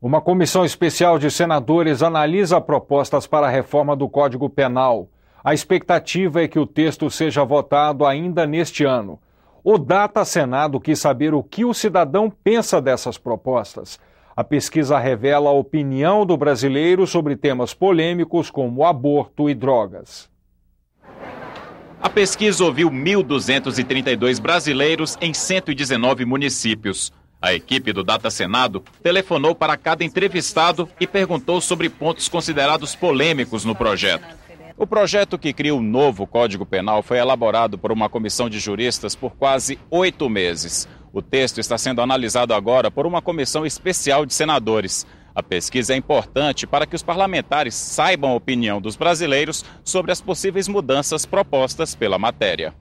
Uma comissão especial de senadores analisa propostas para a reforma do Código Penal. A expectativa é que o texto seja votado ainda neste ano. O Data Senado quis saber o que o cidadão pensa dessas propostas. A pesquisa revela a opinião do brasileiro sobre temas polêmicos como aborto e drogas. A pesquisa ouviu 1.232 brasileiros em 119 municípios. A equipe do Data Senado telefonou para cada entrevistado e perguntou sobre pontos considerados polêmicos no projeto. O projeto que cria o novo Código Penal foi elaborado por uma comissão de juristas por quase oito meses. O texto está sendo analisado agora por uma comissão especial de senadores. A pesquisa é importante para que os parlamentares saibam a opinião dos brasileiros sobre as possíveis mudanças propostas pela matéria.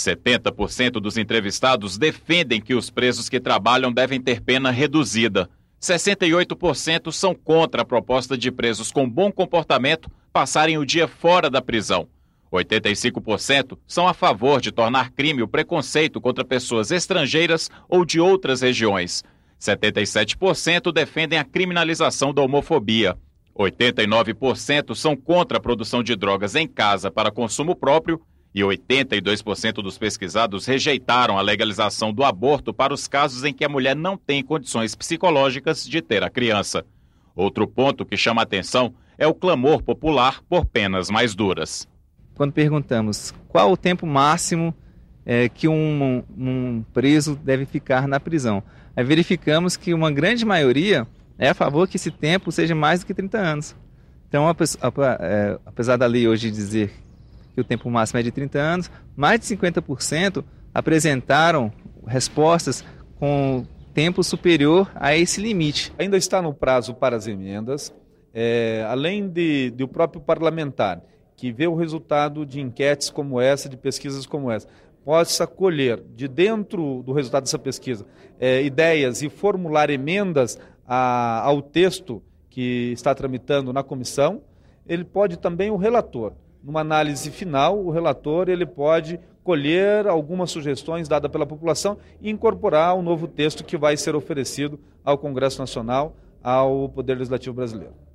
70% dos entrevistados defendem que os presos que trabalham devem ter pena reduzida. 68% são contra a proposta de presos com bom comportamento passarem o dia fora da prisão. 85% são a favor de tornar crime o preconceito contra pessoas estrangeiras ou de outras regiões. 77% defendem a criminalização da homofobia. 89% são contra a produção de drogas em casa para consumo próprio e 82% dos pesquisados rejeitaram a legalização do aborto para os casos em que a mulher não tem condições psicológicas de ter a criança. Outro ponto que chama atenção é o clamor popular por penas mais duras. Quando perguntamos qual o tempo máximo é, que um, um preso deve ficar na prisão, aí verificamos que uma grande maioria é a favor que esse tempo seja mais do que 30 anos. Então, é, apesar da lei hoje dizer que o tempo máximo é de 30 anos, mais de 50% apresentaram respostas com tempo superior a esse limite. Ainda está no prazo para as emendas, é, além de, o próprio parlamentar, que vê o resultado de enquetes como essa, de pesquisas como essa, possa colher de dentro do resultado dessa pesquisa é, ideias e formular emendas a, ao texto que está tramitando na comissão, ele pode também o relator numa análise final, o relator ele pode colher algumas sugestões dadas pela população e incorporar um novo texto que vai ser oferecido ao Congresso Nacional, ao Poder Legislativo Brasileiro.